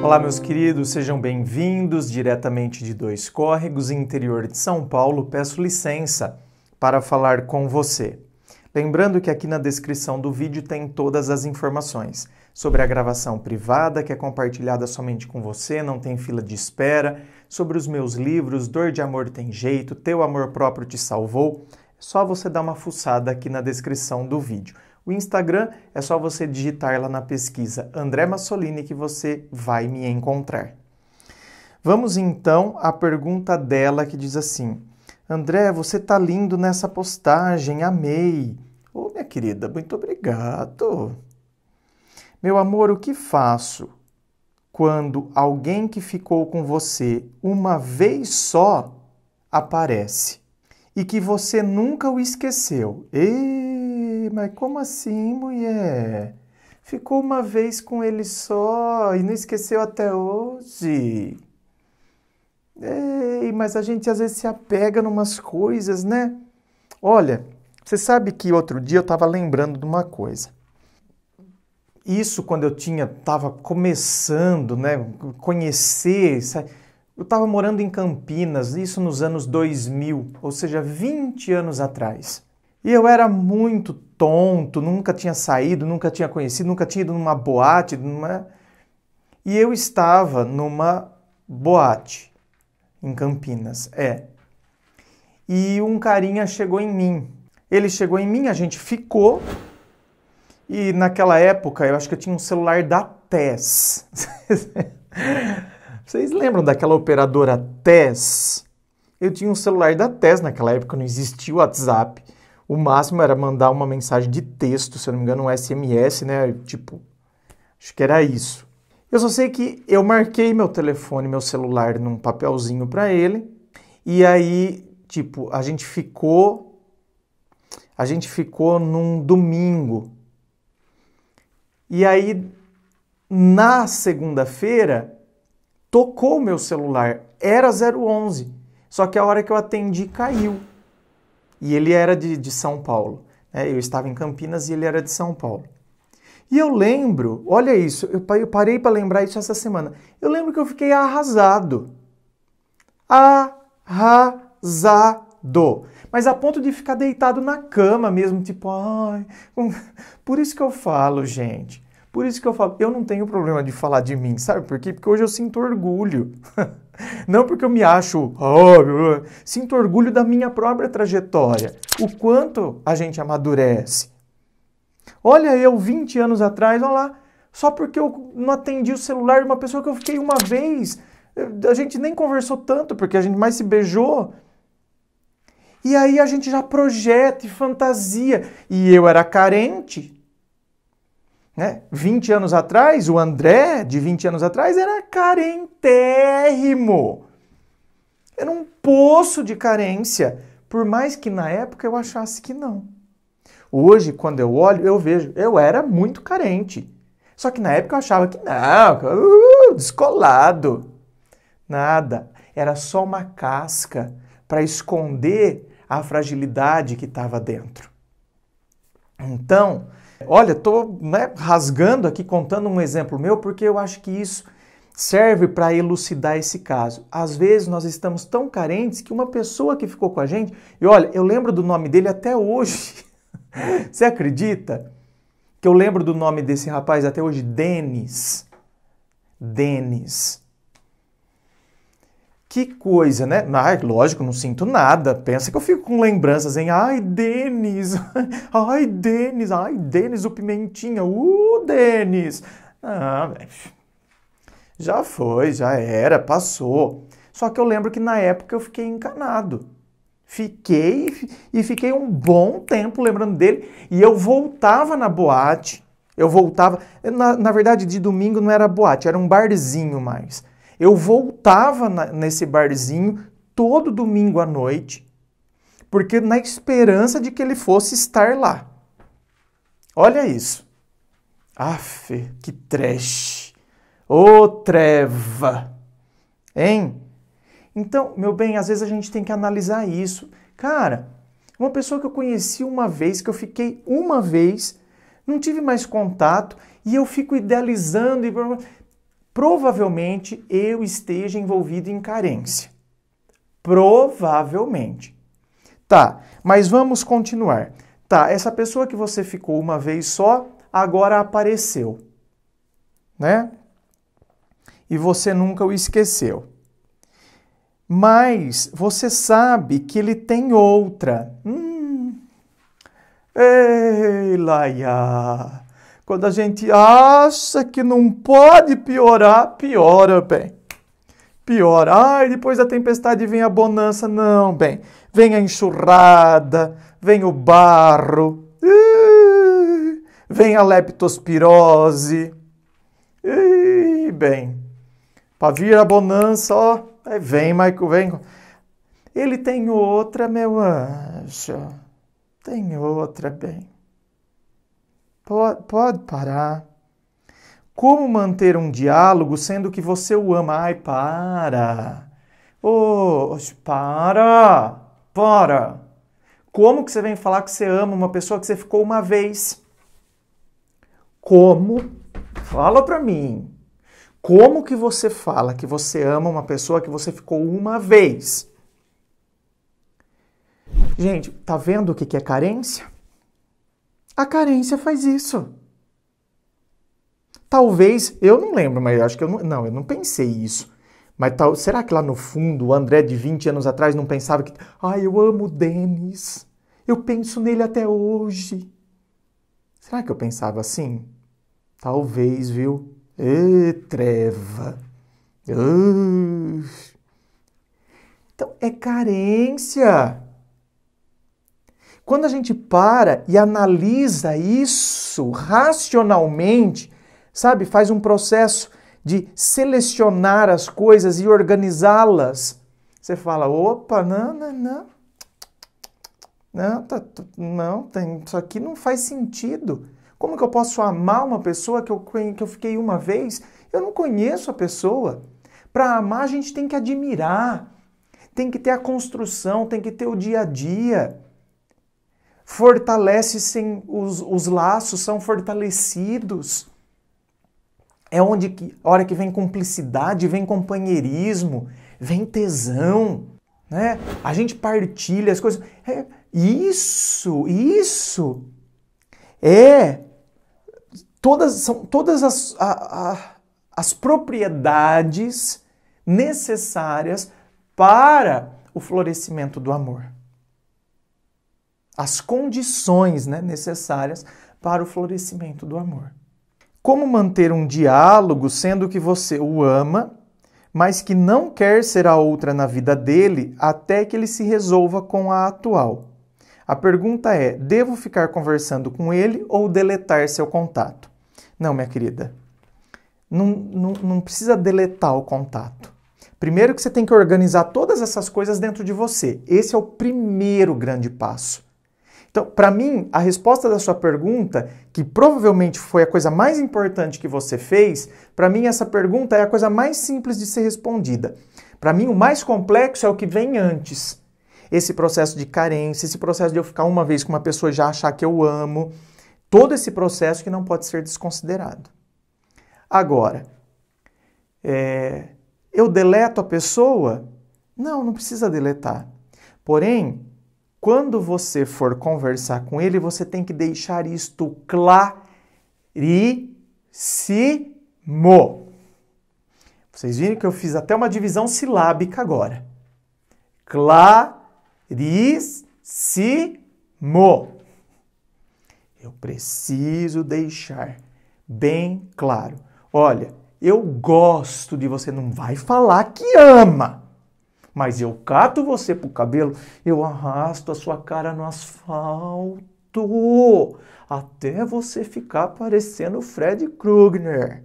Olá, meus queridos, sejam bem-vindos diretamente de Dois Córregos, interior de São Paulo. Peço licença para falar com você. Lembrando que aqui na descrição do vídeo tem todas as informações sobre a gravação privada, que é compartilhada somente com você, não tem fila de espera, sobre os meus livros Dor de Amor Tem Jeito, Teu Amor Próprio Te Salvou. É só você dar uma fuçada aqui na descrição do vídeo. O Instagram é só você digitar lá na pesquisa André Massolini que você vai me encontrar. Vamos então à pergunta dela que diz assim: André, você tá lindo nessa postagem, amei. Ô, oh, minha querida, muito obrigado. Meu amor, o que faço quando alguém que ficou com você uma vez só aparece e que você nunca o esqueceu? mas como assim, mulher? Ficou uma vez com ele só e não esqueceu até hoje. Ei, mas a gente às vezes se apega numas coisas, né? Olha, você sabe que outro dia eu estava lembrando de uma coisa. Isso quando eu tinha, estava começando, né? Conhecer, sabe? Eu estava morando em Campinas, isso nos anos 2000, ou seja, 20 anos atrás. E eu era muito tonto, nunca tinha saído, nunca tinha conhecido, nunca tinha ido numa boate, numa... E eu estava numa boate em Campinas, é. E um carinha chegou em mim. Ele chegou em mim, a gente ficou. E naquela época, eu acho que eu tinha um celular da TES. Vocês lembram daquela operadora TES? Eu tinha um celular da TES naquela época, não existia o WhatsApp. O máximo era mandar uma mensagem de texto, se eu não me engano, um SMS, né? Tipo, acho que era isso. Eu só sei que eu marquei meu telefone, meu celular num papelzinho para ele. E aí, tipo, a gente ficou a gente ficou num domingo. E aí na segunda-feira tocou o meu celular, era 011. Só que a hora que eu atendi caiu. E ele era de, de São Paulo. Né? Eu estava em Campinas e ele era de São Paulo. E eu lembro, olha isso, eu parei para lembrar isso essa semana. Eu lembro que eu fiquei arrasado. Arrasado. Mas a ponto de ficar deitado na cama mesmo, tipo, ai. Por isso que eu falo, gente. Por isso que eu falo, eu não tenho problema de falar de mim, sabe por quê? Porque hoje eu sinto orgulho. Não porque eu me acho, sinto orgulho da minha própria trajetória, o quanto a gente amadurece. Olha eu 20 anos atrás, olha lá, só porque eu não atendi o celular de uma pessoa que eu fiquei uma vez, a gente nem conversou tanto porque a gente mais se beijou. E aí a gente já projeta e fantasia. E eu era carente, né? 20 anos atrás, o André, de 20 anos atrás, era carentérrimo. Era um poço de carência, por mais que na época eu achasse que não. Hoje, quando eu olho, eu vejo, eu era muito carente. Só que na época eu achava que não, uh, descolado. Nada, era só uma casca para esconder a fragilidade que estava dentro. Então, Olha, estou né, rasgando aqui, contando um exemplo meu, porque eu acho que isso serve para elucidar esse caso. Às vezes nós estamos tão carentes que uma pessoa que ficou com a gente, e olha, eu lembro do nome dele até hoje. Você acredita que eu lembro do nome desse rapaz até hoje? Denis. Denis. Que coisa, né? Ai, lógico, não sinto nada. Pensa que eu fico com lembranças, hein? Ai, Denis! Ai, Denis! Ai, Denis, o Pimentinha! Uh, Denis! Ah, já foi, já era, passou. Só que eu lembro que na época eu fiquei encanado. Fiquei e fiquei um bom tempo lembrando dele. E eu voltava na boate, eu voltava. Na, na verdade, de domingo não era boate, era um barzinho mais. Eu voltava na, nesse barzinho todo domingo à noite, porque na esperança de que ele fosse estar lá. Olha isso. Aff, que trash. Ô oh, treva. Hein? Então, meu bem, às vezes a gente tem que analisar isso. Cara, uma pessoa que eu conheci uma vez, que eu fiquei uma vez, não tive mais contato e eu fico idealizando e provavelmente eu esteja envolvido em carência. Provavelmente. Tá, mas vamos continuar. Tá, essa pessoa que você ficou uma vez só, agora apareceu, né? E você nunca o esqueceu. Mas você sabe que ele tem outra. Hum. Ei, Laia! Quando a gente acha que não pode piorar, piora, bem. Piora. Ai, depois da tempestade vem a bonança. Não, bem. Vem a enxurrada, vem o barro, vem a leptospirose. E bem, para vir a bonança, ó, vem, Michael, vem. Ele tem outra, meu anjo. Tem outra, bem. Pode, pode parar. Como manter um diálogo sendo que você o ama? Ai, para. oh, para. Para. Como que você vem falar que você ama uma pessoa que você ficou uma vez? Como? Fala pra mim. Como que você fala que você ama uma pessoa que você ficou uma vez? Gente, tá vendo o que é carência? A carência faz isso. Talvez, eu não lembro, mas acho que eu não, não, eu não pensei isso. Mas tal, será que lá no fundo o André de 20 anos atrás não pensava que, ai, ah, eu amo o Denis, eu penso nele até hoje? Será que eu pensava assim? Talvez, viu? treva! Então, é carência. Quando a gente para e analisa isso racionalmente, sabe, faz um processo de selecionar as coisas e organizá-las, você fala: opa, não, não, não. Não, tá, tá não tem, isso aqui não faz sentido. Como que eu posso amar uma pessoa que eu, que eu fiquei uma vez? Eu não conheço a pessoa. Para amar, a gente tem que admirar, tem que ter a construção, tem que ter o dia a dia fortalece-se, os, os laços são fortalecidos. É onde que, hora que vem cumplicidade, vem companheirismo, vem tesão, né? A gente partilha as coisas. É, isso, isso é todas são todas as, a, a, as propriedades necessárias para o florescimento do amor as condições né, necessárias para o florescimento do amor. Como manter um diálogo sendo que você o ama, mas que não quer ser a outra na vida dele até que ele se resolva com a atual? A pergunta é: devo ficar conversando com ele ou deletar seu contato? Não, minha querida, não, não, não precisa deletar o contato. Primeiro que você tem que organizar todas essas coisas dentro de você. Esse é o primeiro grande passo. Então, para mim, a resposta da sua pergunta, que provavelmente foi a coisa mais importante que você fez, para mim essa pergunta é a coisa mais simples de ser respondida. Para mim, o mais complexo é o que vem antes. Esse processo de carência, esse processo de eu ficar uma vez com uma pessoa e já achar que eu amo, todo esse processo que não pode ser desconsiderado. Agora, é, eu deleto a pessoa? Não, não precisa deletar. Porém, quando você for conversar com ele, você tem que deixar isto claríssimo. Vocês viram que eu fiz até uma divisão silábica agora. Claríssimo. Eu preciso deixar bem claro. Olha, eu gosto de você. Não vai falar que ama. Mas eu cato você pro cabelo, eu arrasto a sua cara no asfalto até você ficar parecendo o Fred Krueger.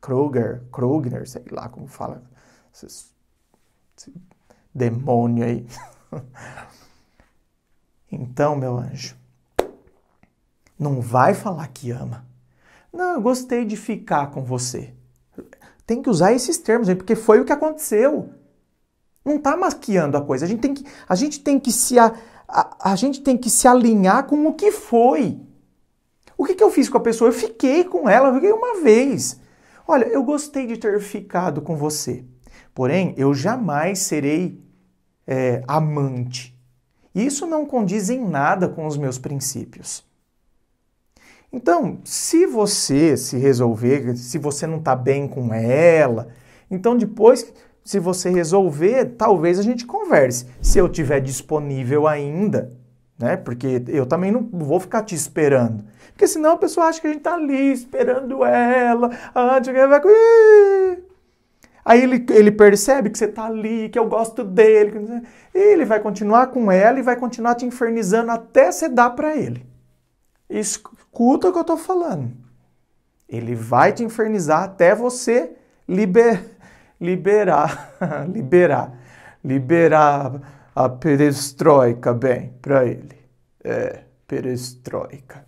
Kruger, Krueger, sei lá como fala. Esse, esse demônio aí. Então, meu anjo, não vai falar que ama. Não, eu gostei de ficar com você. Tem que usar esses termos aí, porque foi o que aconteceu. Não está maquiando a coisa. A gente tem que, a gente tem que, se, a, a, a gente tem que se alinhar com o que foi. O que, que eu fiz com a pessoa? Eu fiquei com ela, eu fiquei uma vez. Olha, eu gostei de ter ficado com você. Porém, eu jamais serei é, amante. Isso não condiz em nada com os meus princípios. Então, se você se resolver, se você não está bem com ela, então depois se você resolver, talvez a gente converse. Se eu tiver disponível ainda, né? Porque eu também não vou ficar te esperando. Porque senão a pessoa acha que a gente tá ali esperando ela, antes ah, que vai. Aí ele, ele percebe que você tá ali, que eu gosto dele. E ele vai continuar com ela e vai continuar te infernizando até você dar para ele. Escuta o que eu tô falando. Ele vai te infernizar até você liberar liberar, liberar, liberar a perestroika bem para ele. É, perestroika.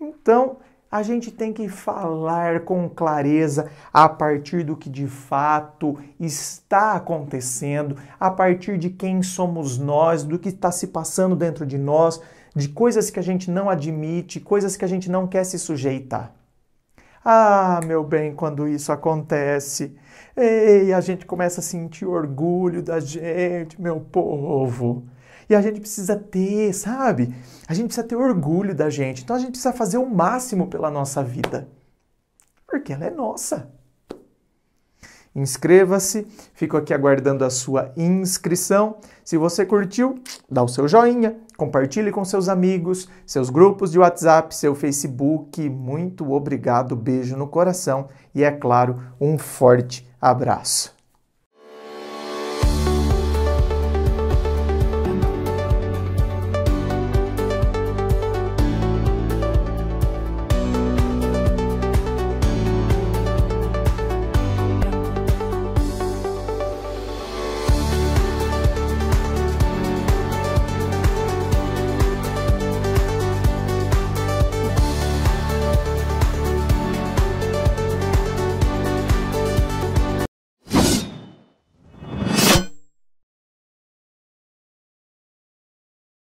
Então, a gente tem que falar com clareza a partir do que de fato está acontecendo, a partir de quem somos nós, do que está se passando dentro de nós, de coisas que a gente não admite, coisas que a gente não quer se sujeitar. Ah, meu bem, quando isso acontece, ei, a gente começa a sentir orgulho da gente, meu povo. E a gente precisa ter, sabe? A gente precisa ter orgulho da gente. Então a gente precisa fazer o máximo pela nossa vida. Porque ela é nossa inscreva-se. Fico aqui aguardando a sua inscrição. Se você curtiu, dá o seu joinha, compartilhe com seus amigos, seus grupos de WhatsApp, seu Facebook. Muito obrigado, beijo no coração e é claro, um forte abraço.